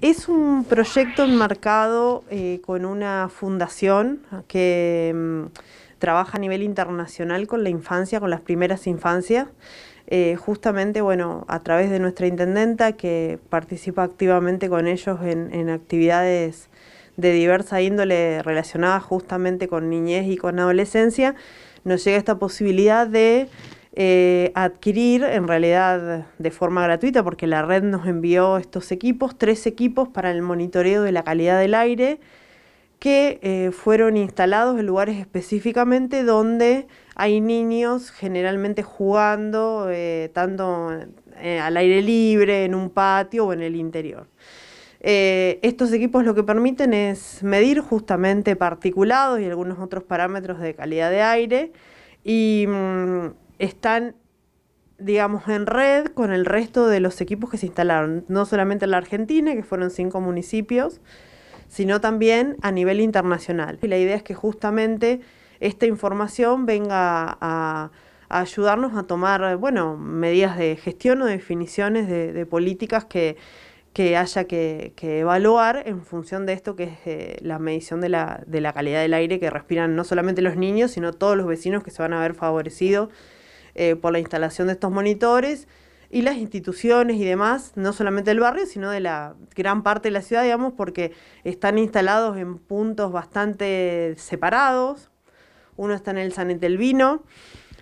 Es un proyecto enmarcado eh, con una fundación que mm, trabaja a nivel internacional con la infancia, con las primeras infancias. Eh, justamente, bueno, a través de nuestra intendenta que participa activamente con ellos en actividades de diversa índole relacionadas justamente con niñez y con adolescencia, nos llega esta posibilidad de eh, adquirir, en realidad de forma gratuita, porque la red nos envió estos equipos, tres equipos para el monitoreo de la calidad del aire, que eh, fueron instalados en lugares específicamente donde hay niños generalmente jugando, eh, tanto al aire libre, en un patio o en el interior. estos equipos lo que permiten es medir justamente particulados y algunos otros parámetros de calidad de aire y mm, están, digamos, en red con el resto de los equipos que se instalaron, no solamente en la Argentina, que fueron cinco municipios, sino también a nivel internacional. Y la idea es que justamente esta información venga a, ayudarnos a tomar, bueno, medidas de gestión o definiciones de, políticas que, haya que, evaluar en función de esto que es eh, la medición de la, de la calidad del aire que respiran no solamente los niños, sino todos los vecinos que se van a ver favorecidos eh, por la instalación de estos monitores y las instituciones y demás, no solamente del barrio, sino de la gran parte de la ciudad, digamos, porque están instalados en puntos bastante separados. Uno está en el San Etelvino,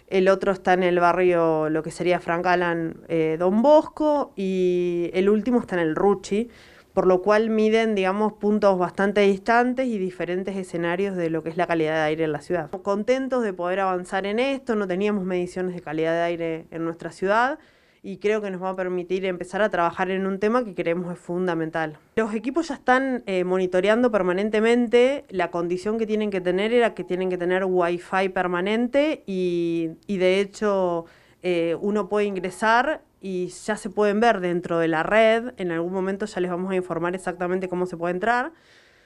el otro está en el barrio, lo que sería Frank Alan eh, Don Bosco, y el último está en el Ruchi por lo cual miden, digamos, puntos bastante distantes y diferentes escenarios de lo que es la calidad de aire en la ciudad. Contentos de poder avanzar en esto, no teníamos mediciones de calidad de aire en nuestra ciudad y creo que nos va a permitir empezar a trabajar en un tema que creemos es fundamental. Los equipos ya están eh, monitoreando permanentemente, la condición que tienen que tener era que tienen que tener wifi permanente y, de hecho... Eh, uno puede ingresar y ya se pueden ver dentro de la red. En algún momento ya les vamos a informar exactamente cómo se puede entrar,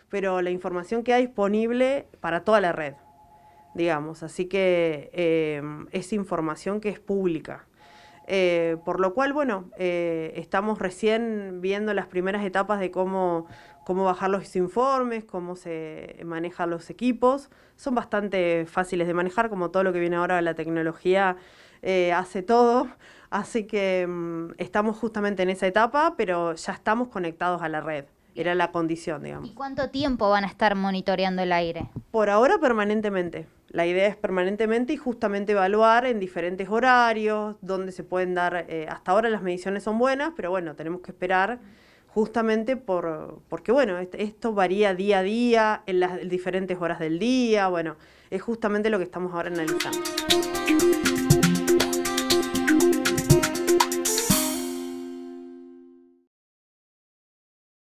pero la información queda disponible para toda la red, digamos. Así que eh, es información que es pública. Eh, por lo cual, bueno, eh, estamos recién viendo las primeras etapas de cómo, cómo bajar los informes, cómo se manejan los equipos. Son bastante fáciles de manejar, como todo lo que viene ahora la tecnología eh, hace todo. Así que mm, estamos justamente en esa etapa, pero ya estamos conectados a la red. Era la condición, digamos. ¿Y cuánto tiempo van a estar monitoreando el aire? Por ahora permanentemente. La idea es permanentemente y justamente evaluar en diferentes horarios, donde se pueden dar, eh, hasta ahora las mediciones son buenas, pero bueno, tenemos que esperar justamente por, porque bueno, esto varía día a día, en las diferentes horas del día, bueno, es justamente lo que estamos ahora analizando.